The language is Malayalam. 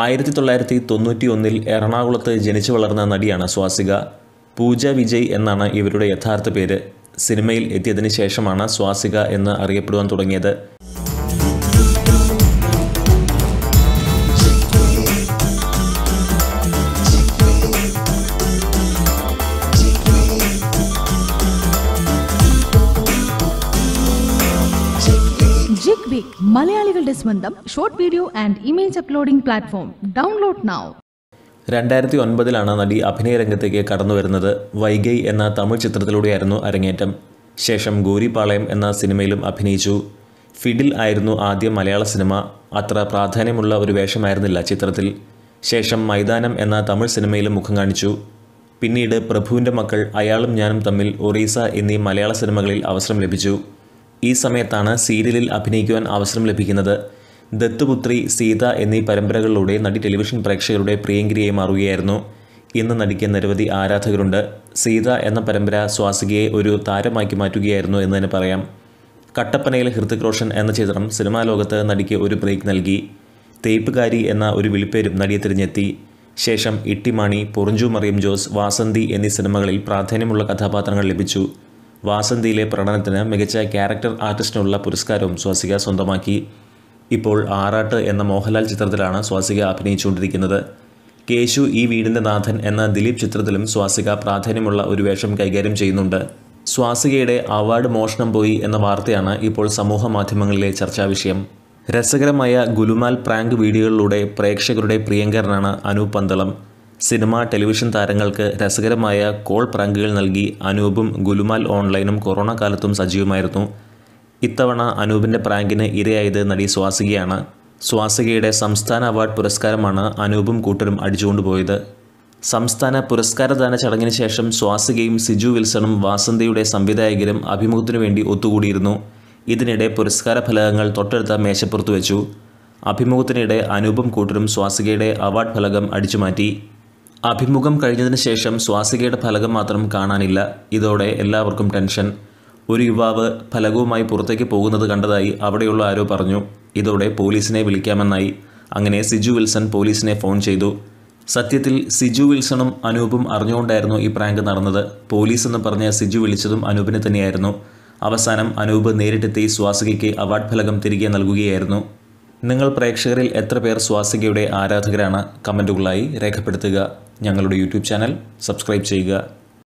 ആയിരത്തി തൊള്ളായിരത്തി തൊണ്ണൂറ്റി ഒന്നിൽ എറണാകുളത്ത് ജനിച്ചു വളർന്ന നടിയാണ് സ്വാസിക പൂജ വിജയ് എന്നാണ് ഇവരുടെ യഥാർത്ഥ പേര് സിനിമയിൽ എത്തിയതിന് ശേഷമാണ് സ്വാസിക എന്ന് അറിയപ്പെടുവാൻ തുടങ്ങിയത് ടേക്ക് മലയാളികളുടെ സ്വന്തം short video and image uploading platform download now രണ്ടായിരത്തി ഒൻപതിലാണ് നടി അഭിനയ രംഗത്തേക്ക് കടന്നു വരുന്നത് വൈഗൈ എന്ന തമിഴ് ചിത്രത്തിലൂടെയായിരുന്നു അരങ്ങേറ്റം ശേഷം ഗൂരിപാളയം എന്ന സിനിമയിലും അഭിനയിച്ചു ഫിഡിൽ ആയിരുന്നു ആദ്യം മലയാള സിനിമ അത്ര പ്രാധാന്യമുള്ള ഒരു വേഷമായിരുന്നില്ല ചിത്രത്തിൽ ശേഷം മൈതാനം എന്ന തമിഴ് സിനിമയിലും മുഖം കാണിച്ചു പിന്നീട് പ്രഭുവിൻ്റെ മക്കൾ അയാളും ഞാനും തമ്മിൽ ഒറീസ എന്നീ മലയാള സിനിമകളിൽ അവസരം ലഭിച്ചു ഈ സമയത്താണ് സീരിയലിൽ അഭിനയിക്കുവാൻ അവസരം ലഭിക്കുന്നത് ദത്തുപുത്രി സീത എന്നീ പരമ്പരകളിലൂടെ നടി ടെലിവിഷൻ പ്രേക്ഷകരുടെ പ്രിയങ്കരിയായി മാറുകയായിരുന്നു ഇന്ന് നടിക്ക് നിരവധി ആരാധകരുണ്ട് സീത എന്ന പരമ്പര സ്വാസികയെ ഒരു താരമാക്കി മാറ്റുകയായിരുന്നു എന്ന് തന്നെ പറയാം കട്ടപ്പനയിൽ ഹൃത്തിക് റോഷൻ എന്ന ചിത്രം സിനിമാ ലോകത്ത് നടിക്ക് ഒരു ബ്രേക്ക് നൽകി തേപ്പുകാരി എന്ന ഒരു വിളിപ്പേരും നടിയെ തിരഞ്ഞെത്തി ശേഷം ഇട്ടിമാണി പൊറിഞ്ചു മറിയം ജോസ് വാസന്തി എന്നീ സിനിമകളിൽ പ്രാധാന്യമുള്ള കഥാപാത്രങ്ങൾ ലഭിച്ചു വാസന്തിയിലെ പ്രകടനത്തിന് മികച്ച ക്യാരക്ടർ ആർട്ടിസ്റ്റിനുള്ള പുരസ്കാരവും സ്വാസിക സ്വന്തമാക്കി ഇപ്പോൾ ആറാട്ട് എന്ന മോഹൻലാൽ ചിത്രത്തിലാണ് സ്വാസിക അഭിനയിച്ചുകൊണ്ടിരിക്കുന്നത് കേശു ഈ വീടിൻ്റെ നാഥൻ എന്ന ദിലീപ് ചിത്രത്തിലും സ്വാസിക പ്രാധാന്യമുള്ള ഒരു വേഷം കൈകാര്യം ചെയ്യുന്നുണ്ട് സ്വാസികയുടെ അവാർഡ് മോഷണം പോയി എന്ന വാർത്തയാണ് ഇപ്പോൾ സമൂഹ മാധ്യമങ്ങളിലെ ചർച്ചാവിഷയം രസകരമായ ഗുലുമാൽ പ്രാങ്ക് വീഡിയോകളിലൂടെ പ്രേക്ഷകരുടെ പ്രിയങ്കരനാണ് അനൂപ് പന്തളം സിനിമ ടെലിവിഷൻ താരങ്ങൾക്ക് രസകരമായ കോൾ പ്രാങ്കുകൾ നൽകി അനൂപും ഗുലുമാൽ ഓൺലൈനും കൊറോണ കാലത്തും സജീവമായിരുന്നു ഇത്തവണ അനൂപിൻ്റെ പ്രാങ്കിന് ഇരയായത് നടി സ്വാസികയാണ് സ്വാസികയുടെ സംസ്ഥാന അവാർഡ് പുരസ്കാരമാണ് അനൂപും കൂട്ടരും അടിച്ചുകൊണ്ടുപോയത് സംസ്ഥാന പുരസ്കാരദാന ചടങ്ങിന് ശേഷം സ്വാസികയും സിജു വിൽസണും വാസന്തിയുടെ സംവിധായകരും അഭിമുഖത്തിനു വേണ്ടി ഒത്തുകൂടിയിരുന്നു ഇതിനിടെ പുരസ്കാര ഫലകങ്ങൾ തൊട്ടടുത്ത മേശപ്പുറത്ത് വെച്ചു അഭിമുഖത്തിനിടെ അനൂപം കൂട്ടരും സ്വാസികയുടെ അവാർഡ് ഫലകം അടിച്ചുമാറ്റി അഭിമുഖം കഴിഞ്ഞതിന് ശേഷം സ്വാസികയുടെ ഫലകം മാത്രം കാണാനില്ല ഇതോടെ എല്ലാവർക്കും ടെൻഷൻ ഒരു യുവാവ് ഫലകവുമായി പുറത്തേക്ക് പോകുന്നത് കണ്ടതായി അവിടെയുള്ള ആരോ പറഞ്ഞു ഇതോടെ പോലീസിനെ വിളിക്കാമെന്നായി അങ്ങനെ സിജു വിൽസൺ പോലീസിനെ ഫോൺ ചെയ്തു സത്യത്തിൽ സിജു വിൽസണും അനൂപും അറിഞ്ഞുകൊണ്ടായിരുന്നു ഈ പ്രാങ്ക് നടന്നത് പോലീസ് എന്ന് പറഞ്ഞ സിജു വിളിച്ചതും അനൂപിനെ തന്നെയായിരുന്നു അവസാനം അനൂപ് നേരിട്ടെത്തി സ്വാസികയ്ക്ക് അവാർഡ് ഫലകം തിരികെ നൽകുകയായിരുന്നു നിങ്ങൾ പ്രേക്ഷകരിൽ എത്ര പേർ സ്വാസികയുടെ ആരാധകരാണ് കമൻറ്റുകളായി രേഖപ്പെടുത്തുക ഞങ്ങളുടെ യൂട്യൂബ് ചാനൽ സബ്സ്ക്രൈബ് ചെയ്യുക